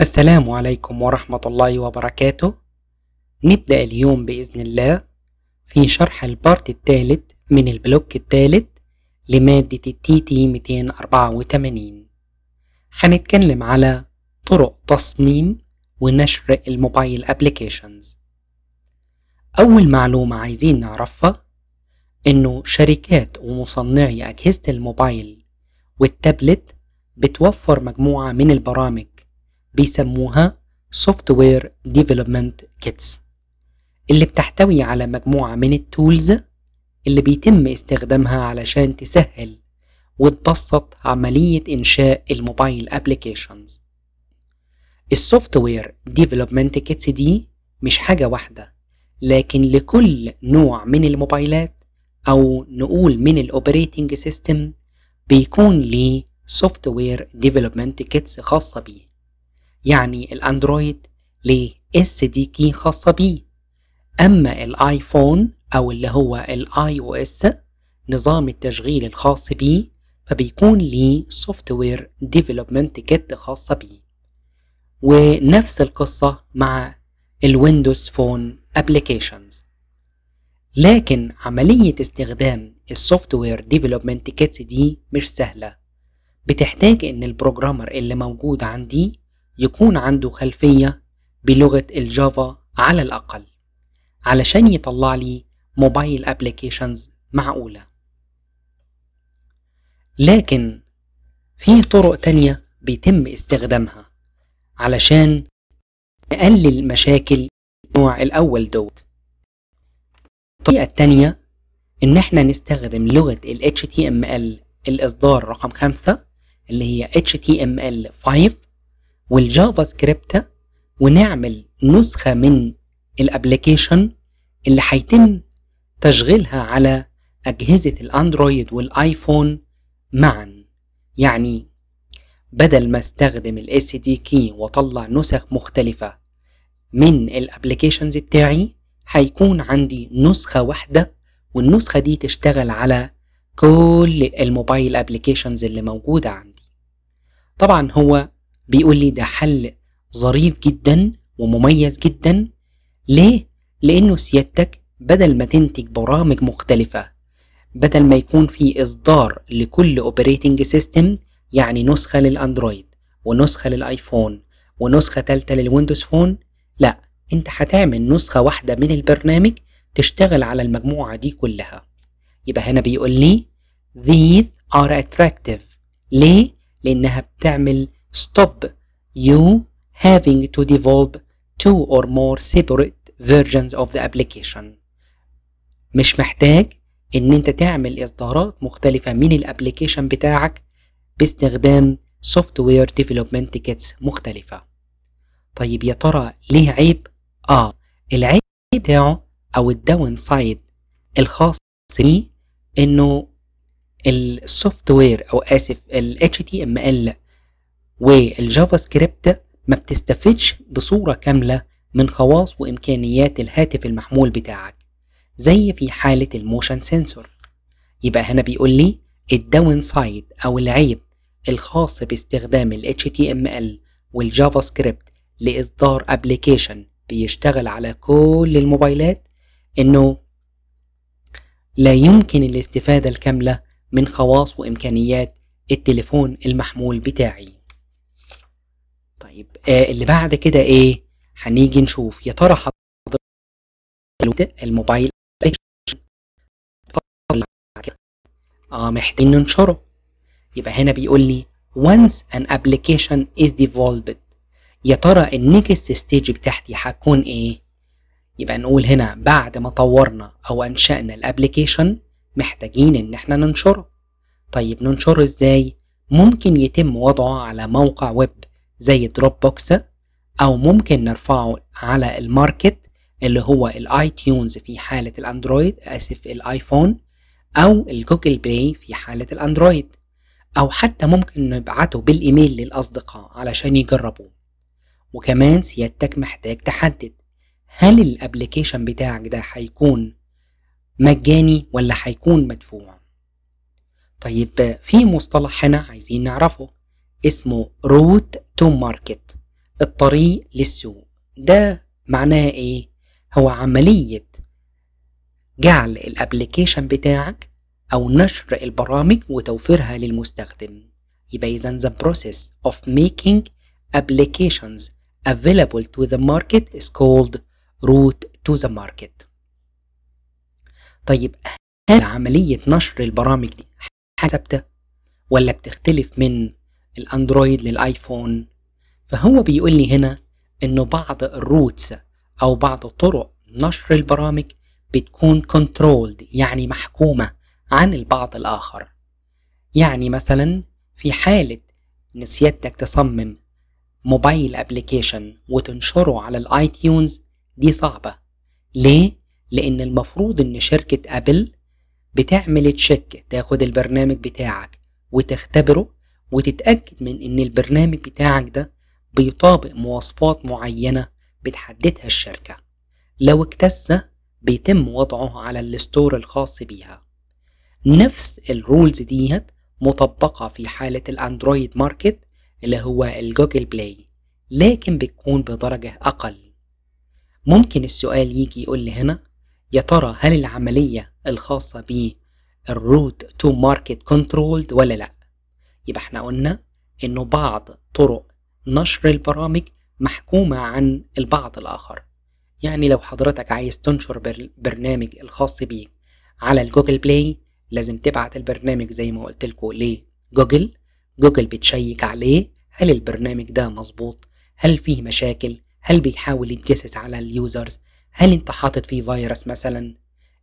السلام عليكم ورحمة الله وبركاته نبدأ اليوم بإذن الله في شرح البارت الثالث من البلوك الثالث لمادة تي تي 284 هنتكلم على طرق تصميم ونشر الموبايل ابليكيشنز أول معلومة عايزين نعرفها إنه شركات ومصنعي أجهزة الموبايل والتابلت بتوفر مجموعة من البرامج بيسموها software development kits اللي بتحتوي على مجموعة من التولز اللي بيتم استخدامها علشان تسهل وتبسط عملية إنشاء الموبايل أبليكيشنز السوفت وير ديفلوبمنت كيتس دي مش حاجة واحدة لكن لكل نوع من الموبايلات أو نقول من الأوبريتنج سيستم بيكون ليه سوفت وير ديفلوبمنت كيتس خاصة بيه يعني الاندرويد ليه اس دي كي خاصة بيه أما الآيفون أو اللي هو الآي أو إس نظام التشغيل الخاص بيه فبيكون ليه سوفت وير ديفلوبمنت كيت خاصة بيه ونفس القصة مع الويندوز فون ابلكيشنز لكن عملية استخدام السوفت وير ديفلوبمنت كيت دي مش سهلة بتحتاج ان البروجرامر اللي موجود عندي يكون عنده خلفية بلغة الجافا على الأقل علشان يطلع لي موبايل أبليكيشنز معقولة لكن في طرق تانية بيتم استخدامها علشان نقلل مشاكل النوع الأول دوت الطريقة التانية إن إحنا نستخدم لغة ال HTML الإصدار رقم خمسة اللي هي HTML5 والجافا سكريبت ونعمل نسخة من الابليكيشن اللي هيتم تشغيلها على أجهزة الأندرويد والآيفون معا يعني بدل ما استخدم الاس دي كي واطلع نسخ مختلفة من الابليكيشنز بتاعي هيكون عندي نسخة واحدة والنسخة دي تشتغل على كل الموبايل ابليكيشنز اللي موجودة عندي طبعا هو بيقول لي ده حل ظريف جدا ومميز جدا ليه؟ لأنه سيادتك بدل ما تنتج برامج مختلفة بدل ما يكون في إصدار لكل أوبريتنج سيستم يعني نسخة للأندرويد ونسخة للآيفون ونسخة تالتة للويندوز فون لا أنت هتعمل نسخة واحدة من البرنامج تشتغل على المجموعة دي كلها يبقى هنا بيقول لي these are attractive ليه؟ لأنها بتعمل stop you having to develop two or more separate versions of the application مش محتاج ان انت تعمل اصدارات مختلفة من الابليكيشن بتاعك باستخدام software development kits مختلفة طيب يا ترى ليه عيب؟ اه العيب بتاعه او الداون سايد الخاص بيه انه السوفت وير او اسف ال HTML والجافا سكريبت ما بتستفدش بصورة كاملة من خواص وإمكانيات الهاتف المحمول بتاعك زي في حالة الموشن سنسور يبقى هنا بيقول لي الداون سايد أو العيب الخاص باستخدام ال HTML والجافا سكريبت لإصدار أبليكيشن بيشتغل على كل الموبايلات إنه لا يمكن الاستفادة الكاملة من خواص وإمكانيات التليفون المحمول بتاعي طيب، آه اللي بعد كده ايه هنيجي نشوف يا ترى حضرتك الموبايل اه محتاجين ننشره يبقى هنا بيقول لي once an application is devolved يا ترى النكست ستيج بتاعتي هتكون ايه يبقى نقول هنا بعد ما طورنا او انشأنا الابليكيشن محتاجين ان احنا ننشره طيب ننشره ازاي ممكن يتم وضعه على موقع ويب زي دروب بوكس او ممكن نرفعه على الماركت اللي هو الاي تيونز في حالة الاندرويد اسف الايفون او الجوجل بلاي في حالة الاندرويد او حتى ممكن نبعته بالايميل للاصدقاء علشان يجربوه وكمان سيادتك محتاج تحدد هل الابليكيشن بتاعك ده هيكون مجاني ولا هيكون مدفوع طيب في مصطلح هنا عايزين نعرفه اسمه روت تو ماركت الطريق للسوق ده معناه ايه هو عملية جعل الابليكيشن بتاعك او نشر البرامج وتوفيرها للمستخدم يبقى اذا the process of making applications available to the market is called route to the market طيب هل عملية نشر البرامج دي حاجة ثابتة ولا بتختلف من الاندرويد للايفون فهو بيقول لي هنا انه بعض الروتس او بعض طرق نشر البرامج بتكون كنترولد يعني محكومة عن البعض الآخر يعني مثلا في حالة إن سيادتك تصمم موبايل ابليكيشن وتنشره على الاي تيونز دي صعبة ليه؟ لأن المفروض إن شركة أبل بتعمل تشيك تاخد البرنامج بتاعك وتختبره وتتأكد من إن البرنامج بتاعك ده بيطابق مواصفات معينة بتحددها الشركة لو اكتسه بيتم وضعه على الستور الخاص بيها نفس الرولز ديت مطبقة في حالة الأندرويد ماركت اللي هو الجوجل بلاي لكن بتكون بدرجة أقل ممكن السؤال يجي يقول لي هنا يا ترى هل العملية الخاصة الروت تو ماركت كنترولد ولا لأ يبقى احنا قلنا انه بعض طرق نشر البرامج محكومة عن البعض الآخر يعني لو حضرتك عايز تنشر برنامج الخاص بيك على الجوجل بلاي لازم تبعت البرنامج زي ما قلت لكم لجوجل جوجل بتشيك عليه هل البرنامج ده مظبوط هل فيه مشاكل هل بيحاول يتجسس على اليوزرز هل انت حاطط فيه فيروس مثلا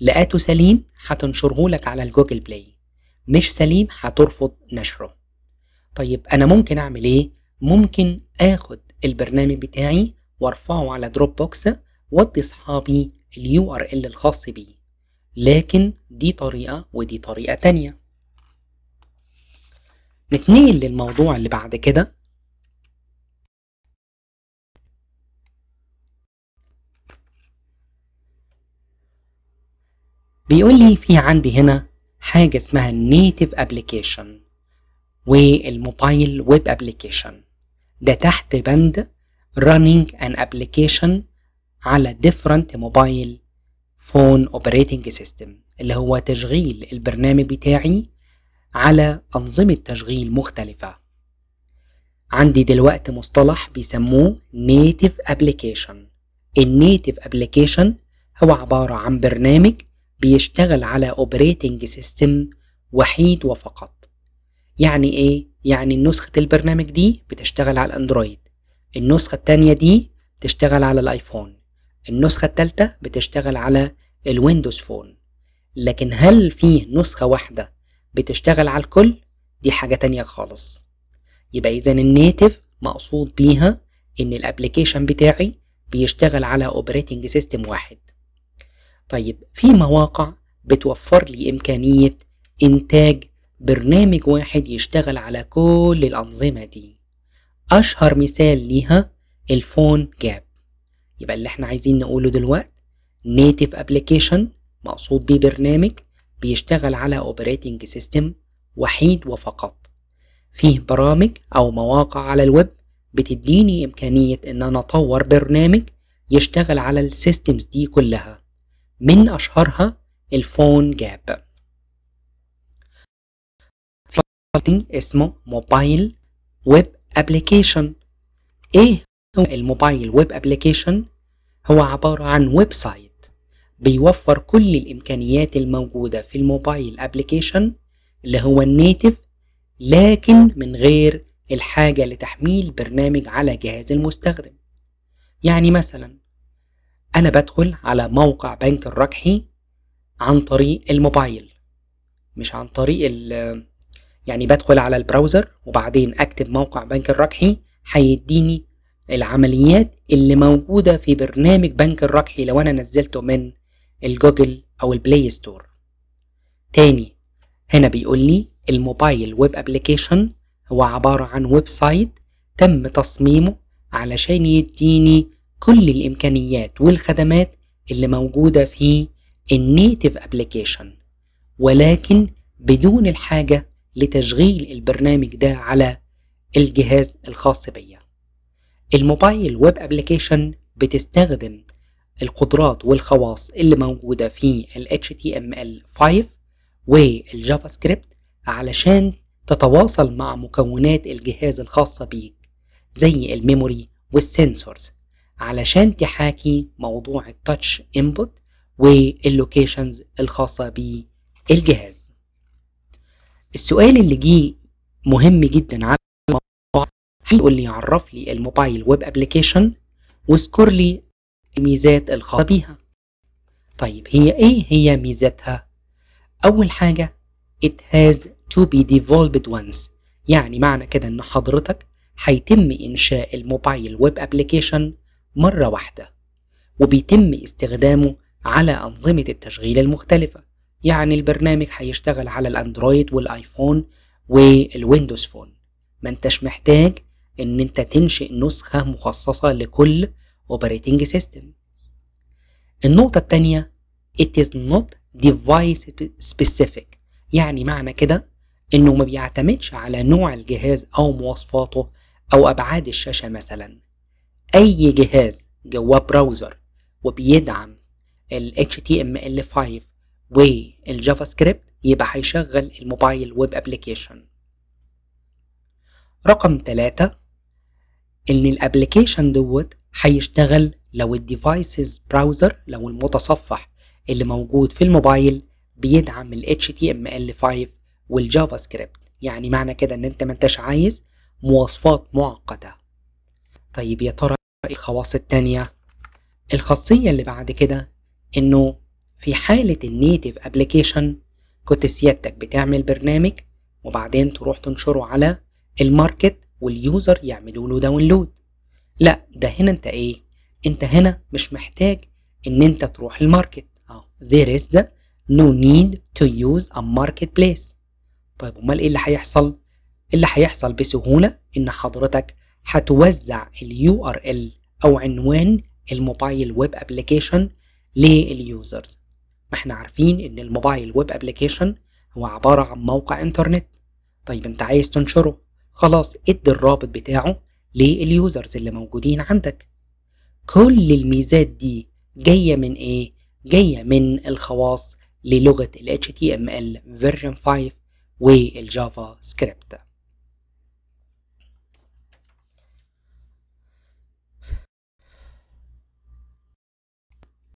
لقاته سليم هتنشره لك على الجوجل بلاي مش سليم هترفض نشره طيب انا ممكن اعمل ايه ممكن اخد البرنامج بتاعي وارفعه على دروب بوكس وادي اصحابي اليو ار ال الخاص بيه لكن دي طريقه ودي طريقه تانية نتنقل للموضوع اللي بعد كده بيقول لي في عندي هنا حاجه اسمها النيتف ابلكيشن والموبايل ويب ابلكيشن ده تحت بند running an application على different mobile phone operating system اللي هو تشغيل البرنامج بتاعي على أنظمة تشغيل مختلفة عندي دلوقتي مصطلح بيسموه native application native application هو عبارة عن برنامج بيشتغل على operating system وحيد وفقط يعني ايه؟ يعني نسخة البرنامج دي بتشتغل على الاندرويد النسخة التانية دي بتشتغل على الايفون النسخة التالتة بتشتغل على الويندوز فون لكن هل في نسخة واحدة بتشتغل على الكل؟ دي حاجة تانية خالص يبقى اذا النيتف مقصود بيها ان الابليكيشن بتاعي بيشتغل على اوبريتنج سيستم واحد طيب في مواقع بتوفر لي امكانية انتاج برنامج واحد يشتغل على كل الأنظمة دي أشهر مثال ليها الفون جاب يبقى اللي احنا عايزين نقوله دلوقت Native Application مقصود بيه برنامج بيشتغل على اوبريتنج سيستم وحيد وفقط فيه برامج او مواقع على الويب بتديني امكانية ان انا اطور برنامج يشتغل على السيستمز دي كلها من اشهرها الفون جاب اسمه موبايل ويب ابلكيشن ايه هو الموبايل ويب ابلكيشن هو عبارة عن ويب سايت بيوفر كل الامكانيات الموجودة في الموبايل ابلكيشن اللي هو النيتف لكن من غير الحاجة لتحميل برنامج على جهاز المستخدم يعني مثلا أنا بدخل على موقع بنك الركحي عن طريق الموبايل مش عن طريق يعني بدخل على البراوزر وبعدين اكتب موقع بنك الربحي هيديني العمليات اللي موجودة في برنامج بنك الربحي لو انا نزلته من الجوجل او البلاي ستور تاني هنا بيقول لي الموبايل ويب ابليكيشن هو عبارة عن ويب سايت تم تصميمه علشان يديني كل الامكانيات والخدمات اللي موجودة في النيتف ابليكيشن ولكن بدون الحاجة لتشغيل البرنامج ده على الجهاز الخاص بيا الموبايل ويب ابلكيشن بتستخدم القدرات والخواص اللي موجودة في ال HTML5 والجافا سكريبت علشان تتواصل مع مكونات الجهاز الخاصة بيك زي الميموري والسنسورز علشان تحاكي موضوع التاتش انبوت واللوكيشنز الخاصة بالجهاز السؤال اللي جه مهم جدا على هيقول لي عرف لي الموبايل ويب ابلكيشن واذكر لي الميزات الخاصه بيها طيب هي ايه هي ميزاتها اول حاجه it has to be developed once يعني معنى كده ان حضرتك هيتم انشاء الموبايل ويب ابلكيشن مره واحده وبيتم استخدامه على انظمه التشغيل المختلفه يعني البرنامج هيشتغل على الاندرويد والايفون والويندوز فون ما انتش محتاج ان انت تنشئ نسخة مخصصة لكل operating system النقطة التانية it is not device specific يعني معنى كده انه ما بيعتمدش على نوع الجهاز او مواصفاته او ابعاد الشاشة مثلا اي جهاز جواه براوزر وبيدعم ال HTML5 والجافا سكريبت يبقى هيشغل الموبايل ويب ابلكيشن رقم ثلاثة ان الابلكيشن دوت هيشتغل لو الديفايسز براوزر لو المتصفح اللي موجود في الموبايل بيدعم ال HTML5 والجافا سكريبت يعني معنى كده ان انت ما انتش عايز مواصفات معقدة طيب يا ترى إيه الخواص التانية الخاصية اللي بعد كده انه في حالة النيتف أبليكيشن كنت سيادتك بتعمل برنامج وبعدين تروح تنشره على الماركت واليوزر يعملوا له داونلود لا ده هنا انت ايه انت هنا مش محتاج ان انت تروح الماركت اه there is the no need to use a marketplace طيب امال ايه اللي هيحصل إيه اللي هيحصل بسهوله ان حضرتك هتوزع اليو ار ال او عنوان الموبايل ويب ابلكيشن لليوزرز ما احنا عارفين ان الموبايل ويب ابلكيشن هو عبارة عن موقع انترنت طيب انت عايز تنشره خلاص ادي الرابط بتاعه لليوزرز اللي موجودين عندك كل الميزات دي جاية من ايه؟ جاية من الخواص للغة ال HTML version 5 والجافا سكريبت